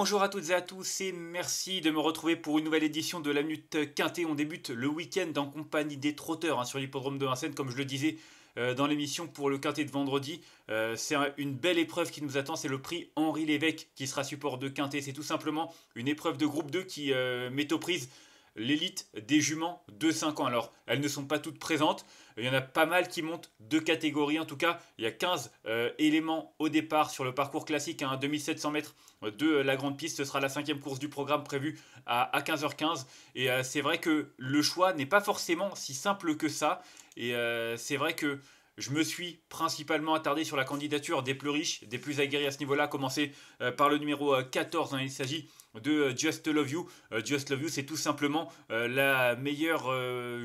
Bonjour à toutes et à tous et merci de me retrouver pour une nouvelle édition de la Minute Quintée. On débute le week-end en compagnie des trotteurs hein, sur l'hippodrome de Vincennes, comme je le disais euh, dans l'émission pour le Quintée de vendredi. Euh, c'est une belle épreuve qui nous attend, c'est le prix Henri Lévesque qui sera support de Quintée. C'est tout simplement une épreuve de groupe 2 qui euh, met aux prises l'élite des juments de 5 ans. Alors, elles ne sont pas toutes présentes. Il y en a pas mal qui montent de catégorie. En tout cas, il y a 15 euh, éléments au départ sur le parcours classique à hein, 2700 mètres euh, de euh, la grande piste. Ce sera la cinquième course du programme prévue à, 15h15. Et c'est vrai que le choix n'est pas forcément si simple que ça. Et c'est vrai que je me suis principalement attardé sur la candidature des plus riches, des plus aguerris à ce niveau-là, commencer par le numéro 14. Hein. il s'agit de euh, Just Love You. Euh, Just Love You, c'est tout simplement euh, la meilleure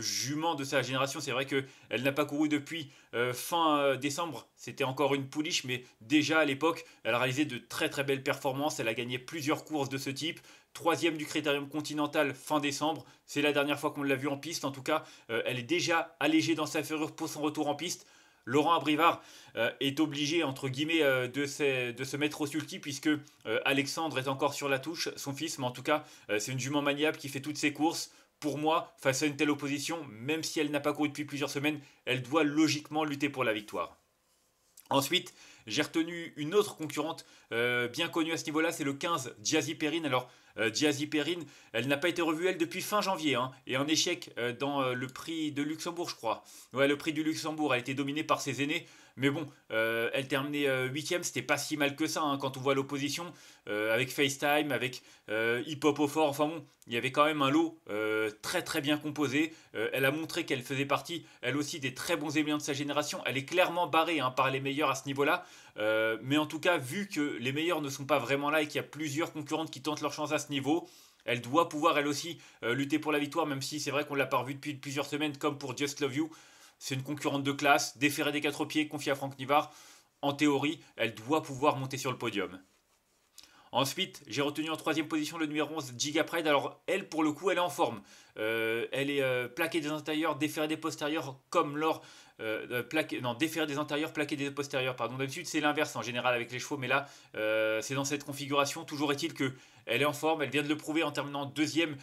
jument de sa génération. C'est vrai qu'elle n'a pas couru depuis fin décembre. C'était encore une pouliche, mais déjà à l'époque, elle a réalisé de très très belles performances. Elle a gagné plusieurs courses de ce type troisième du Critérium Continental fin décembre. C'est la dernière fois qu'on l'a vue en piste. En tout cas, elle est déjà allégée dans sa ferrure pour son retour en piste. Laurent Abrivard euh, est obligé, entre guillemets, euh, de, se mettre au sulky puisque euh, Alexandre est encore sur la touche, son fils, mais en tout cas, c'est une jument maniable qui fait toutes ses courses. Pour moi, face à une telle opposition, même si elle n'a pas couru depuis plusieurs semaines, elle doit logiquement lutter pour la victoire. Ensuite, j'ai retenu une autre concurrente bien connue à ce niveau-là, c'est le 15, Jazzy Perrine. Alors, Jazzy euh, Diaz Perrine, elle n'a pas été revue, elle, depuis fin janvier, hein, et un échec euh, dans euh, le prix de Luxembourg, je crois. Ouais, le prix du Luxembourg a été dominé par ses aînés, mais bon, elle terminait 8ème, c'était pas si mal que ça, hein, quand on voit l'opposition, avec FaceTime, avec Hip Hop au fort, enfin bon, il y avait quand même un lot très très bien composé. elle a montré qu'elle faisait partie, elle aussi, des très bons aimants de sa génération. Elle est clairement barrée hein, par les meilleurs à ce niveau-là, mais en tout cas, vu que les meilleurs ne sont pas vraiment là et qu'il y a plusieurs concurrentes qui tentent leur chance à niveau. Elle doit pouvoir elle aussi euh, lutter pour la victoire, même si c'est vrai qu'on l'a pas revue depuis plusieurs semaines, comme pour Just Love You. C'est une concurrente de classe, déférée des quatre pieds, confiée à Franck Nivard. En théorie, elle doit pouvoir monter sur le podium. Ensuite, j'ai retenu en troisième position le numéro 11, Giga Alors, elle, pour le coup, elle est en forme. Euh, elle est euh, plaquée des intérieurs, déférée des postérieurs, comme lors euh, plaqué, non, déférée des antérieurs, plaquée des postérieurs, pardon. D'habitude, c'est l'inverse en général avec les chevaux, mais là, c'est dans cette configuration. Toujours est-il que elle est en forme, elle vient de le prouver en terminant deuxième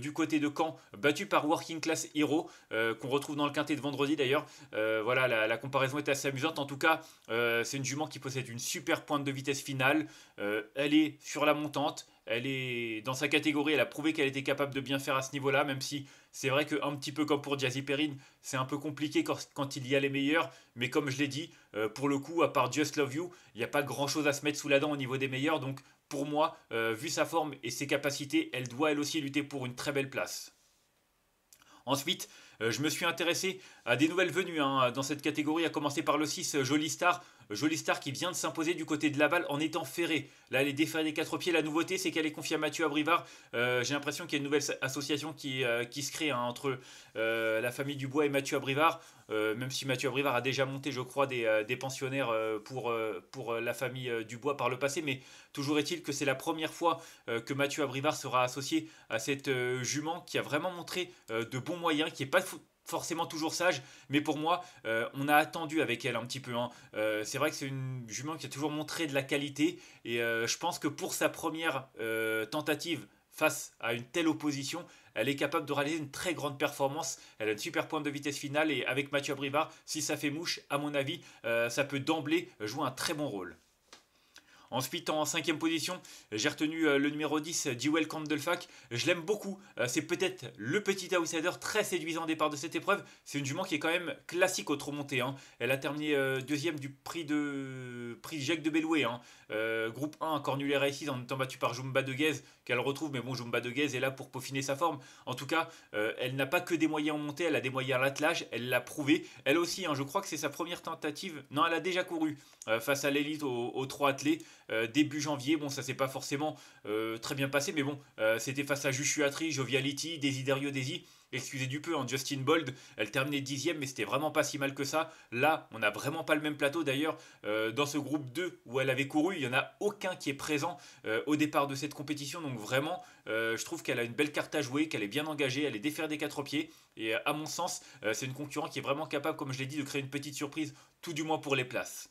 du côté de Caen, battue par Working Class Hero, qu'on retrouve dans le quintet de vendredi d'ailleurs. voilà, la, comparaison est assez amusante. En tout cas, c'est une jument qui possède une super pointe de vitesse finale. elle est sur la montante, elle est dans sa catégorie, elle a prouvé qu'elle était capable de bien faire à ce niveau-là, même si c'est vrai que un petit peu comme pour Jazzy Perrine, c'est un peu compliqué quand, il y a les meilleurs, mais comme je l'ai dit, euh, pour le coup, à part Just Love You, il n'y a pas grand-chose à se mettre sous la dent au niveau des meilleurs, donc pour moi, euh, vu sa forme et ses capacités, elle doit elle aussi lutter pour une très belle place. Ensuite, euh, je me suis intéressé à des nouvelles venues hein, dans cette catégorie, à commencer par le 6 Jolie Star. Jolie Star qui vient de s'imposer du côté de Laval en étant ferrée. Là, elle est défaite des quatre pieds. La nouveauté, c'est qu'elle est confiée à Mathieu Abrivard. Euh, j'ai l'impression qu'il y a une nouvelle association qui, euh, qui se crée hein, entre euh, la famille Dubois et Mathieu Abrivard. même si Mathieu Abrivard a déjà monté, je crois, des, pensionnaires pour, pour la famille Dubois par le passé. Mais toujours est-il que c'est la première fois que Mathieu Abrivard sera associé à cette jument qui a vraiment montré de bons moyens, qui n'est pas fou forcément toujours sage, mais pour moi, euh, on a attendu avec elle un petit peu. Hein. Euh, c'est vrai que c'est une jument qui a toujours montré de la qualité, et euh, je pense que pour sa première tentative face à une telle opposition, elle est capable de réaliser une très grande performance. Elle a une super pointe de vitesse finale, et avec Mathieu Brivard, si ça fait mouche, à mon avis, ça peut d'emblée jouer un très bon rôle. Ensuite, en cinquième position, j'ai retenu euh, le numéro 10, Jewel Campbellfack. Je l'aime beaucoup. Euh, c'est peut-être le petit outsider très séduisant au départ de cette épreuve. C'est une jument qui est quand même classique au trop monté. Hein. Elle a terminé euh, deuxième du prix de prix Jacques de Belloué. Hein. groupe 1, Cornulier Races en étant battu par Jumba de Guèze qu'elle retrouve. Mais bon, Jumba de Guez est là pour peaufiner sa forme. En tout cas, euh, elle n'a pas que des moyens en montée, elle a des moyens à l'attelage, elle l'a prouvé. Elle aussi, hein, je crois que c'est sa première tentative. Non, elle a déjà couru euh, face à l'élite aux, trois attelés euh, début janvier. Bon, ça s'est pas forcément très bien passé, mais bon, c'était face à Jushuatri, Joviality, Desiderio Desi excusez du peu, en hein, Justin Bold, elle terminait dixième, mais c'était vraiment pas si mal que ça. Là, on n'a vraiment pas le même plateau. D'ailleurs, euh, dans ce groupe 2 où elle avait couru, il n'y en a aucun qui est présent euh, au départ de cette compétition. Donc vraiment, euh, je trouve qu'elle a une belle carte à jouer, qu'elle est bien engagée, elle est défaire des quatre pieds. Et à mon sens, c'est une concurrente qui est vraiment capable, comme je l'ai dit, de créer une petite surprise, tout du moins pour les places.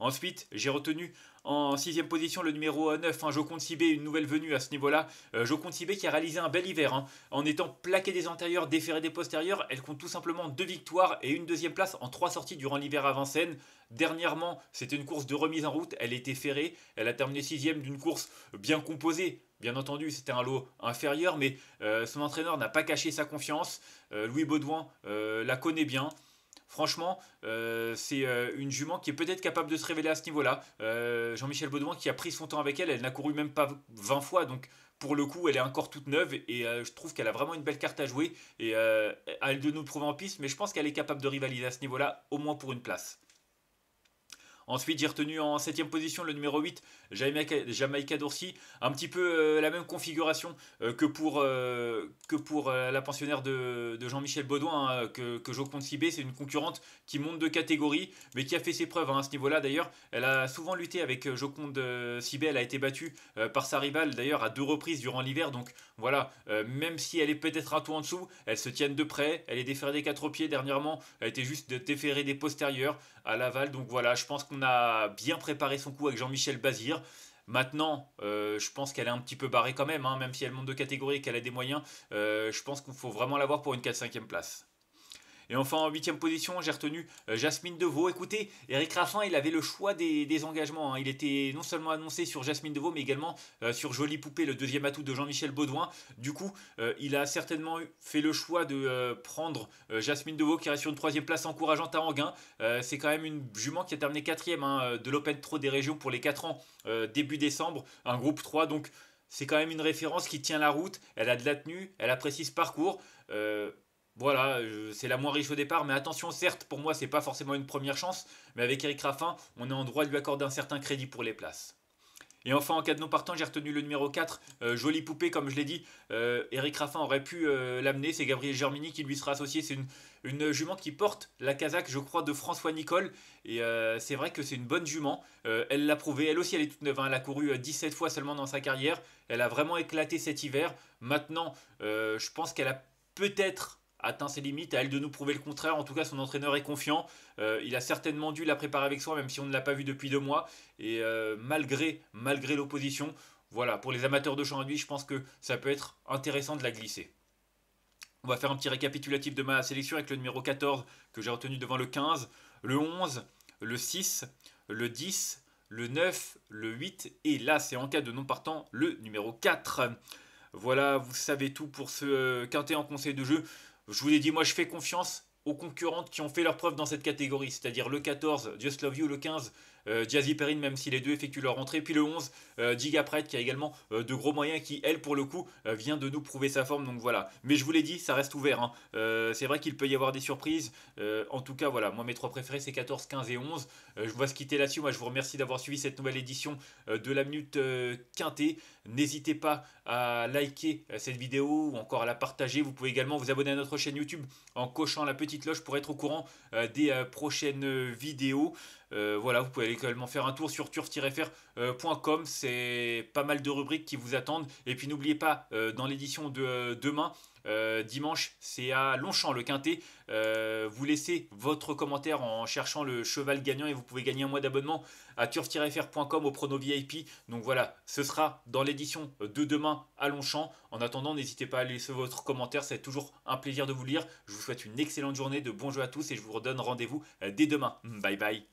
Ensuite, j'ai retenu en sixième position le numéro 9, hein, Joconde Sibé, une nouvelle venue à ce niveau-là. Euh, Joconde Sibé qui a réalisé un bel hiver hein. en étant plaqué des antérieurs, déféré des postérieurs. Elle compte tout simplement deux victoires et une deuxième place en trois sorties durant l'hiver à Vincennes. Dernièrement, c'était une course de remise en route. Elle était ferrée. Elle a terminé sixième d'une course bien composée, Bien entendu, c'était un lot inférieur, mais euh, son entraîneur n'a pas caché sa confiance. Euh, Louis Baudouin la connaît bien. Franchement, euh, c'est euh, une jument qui est peut-être capable de se révéler à ce niveau-là. Euh, Jean-Michel Baudouin qui a pris son temps avec elle, elle n'a couru même pas 20 fois, donc pour le coup, elle est encore toute neuve et je trouve qu'elle a vraiment une belle carte à jouer et elle de nous prouver en piste, mais je pense qu'elle est capable de rivaliser à ce niveau-là, au moins pour une place. Ensuite, j'ai retenu en 7 position le numéro 8, Jamaica, Dorsi Un petit peu euh, la même configuration euh, que pour, euh, que pour la pensionnaire de, Jean-Michel Baudouin, hein, que, Joconde Sibé, C'est une concurrente qui monte de catégorie, mais qui a fait ses preuves hein, à ce niveau-là. D'ailleurs, elle a souvent lutté avec Joconde Sibé Elle a été battue par sa rivale, d'ailleurs, à deux reprises durant l'hiver. Donc voilà, même si elle est peut-être un tout en dessous, elle se tienne de près. Elle est déférée des quatre pieds dernièrement. Elle était juste déférée des postérieurs à Laval. Donc voilà, je pense qu'on on a bien préparé son coup avec Jean-Michel Bazir. Maintenant, euh, je pense qu'elle est un petit peu barrée quand même, hein. même si elle monte de catégorie et qu'elle a des moyens. Euh, je pense qu'il faut vraiment l'avoir pour une 4-5e place. Et enfin, en huitième position, j'ai retenu euh, Jasmine Deveau. Écoutez, Eric Raffin, il avait le choix des, engagements. Hein. Il était non seulement annoncé sur Jasmine Deveau, mais également euh, sur Jolie Poupée, le deuxième atout de Jean-Michel Baudouin. Du coup, euh, il a certainement fait le choix de prendre Jasmine Deveau, qui reste sur une troisième place encourageante à Anguin. C'est quand même une jument qui a terminé quatrième hein, de l'Open Trot des régions pour les 4 ans début décembre, un groupe 3. Donc, c'est quand même une référence qui tient la route. Elle a de la tenue, elle apprécie ce parcours voilà, c'est la moins riche au départ, mais attention, certes, pour moi, c'est pas forcément une première chance, mais avec Eric Raffin, on est en droit de lui accorder un certain crédit pour les places. Et enfin, en cas de non partant, j'ai retenu le numéro 4, euh, Jolie Poupée, comme je l'ai dit. Eric euh, Raffin aurait pu euh, l'amener, c'est Gabriel Germini qui lui sera associé. C'est une, jument qui porte la casaque, je crois, de François Nicole. Et c'est vrai que c'est une bonne jument. elle l'a prouvé, elle aussi, elle est toute neuve. Hein. Elle a couru 17 fois seulement dans sa carrière. Elle a vraiment éclaté cet hiver. Maintenant, je pense qu'elle a peut-être atteint ses limites. À elle de nous prouver le contraire. En tout cas, son entraîneur est confiant. Euh, il a certainement dû la préparer avec soi, même si on ne l'a pas vu depuis deux mois. Et euh, malgré, l'opposition, voilà, pour les amateurs de champ induit, je pense que ça peut être intéressant de la glisser. On va faire un petit récapitulatif de ma sélection avec le numéro 14 que j'ai retenu devant le 15, le 11, le 6, le 10, le 9, le 8 et là c'est en cas de non partant le numéro 4. Voilà, vous savez tout pour ce euh, quintet en conseil de jeu. Je vous l'ai dit, moi je fais confiance aux concurrentes qui ont fait leur preuve dans cette catégorie, c'est-à-dire le 14, Just Love You, le 15, Jazzy euh, Perrine, même si les deux effectuent leur entrée Puis le 11, Gigapret Giga qui a également euh, de gros moyens, qui, elle, pour le coup, euh, vient de nous prouver sa forme. Donc voilà. Mais je vous l'ai dit, ça reste ouvert. Hein. c'est vrai qu'il peut y avoir des surprises. en tout cas, voilà. Moi, mes trois préférés, c'est 14, 15 et 11. je vois se quitter là-dessus. Moi, je vous remercie d'avoir suivi cette nouvelle édition de la Minute Quintée. N'hésitez pas à liker cette vidéo ou encore à la partager. Vous pouvez également vous abonner à notre chaîne YouTube en cochant la petite cloche pour être au courant des prochaines vidéos. voilà, vous pouvez aller également faire un tour sur turf-fr.com. Euh, c'est pas mal de rubriques qui vous attendent. Et puis n'oubliez pas, euh, dans l'édition de euh, demain, dimanche, c'est à Longchamp, le Quintet. vous laissez votre commentaire en cherchant le cheval gagnant et vous pouvez gagner un mois d'abonnement à turf-fr.com au prono VIP. Donc voilà, ce sera dans l'édition de demain à Longchamp. En attendant, n'hésitez pas à laisser votre commentaire, c'est toujours un plaisir de vous lire. Je vous souhaite une excellente journée, de bons jeux à tous et je vous redonne rendez-vous dès demain. Bye bye.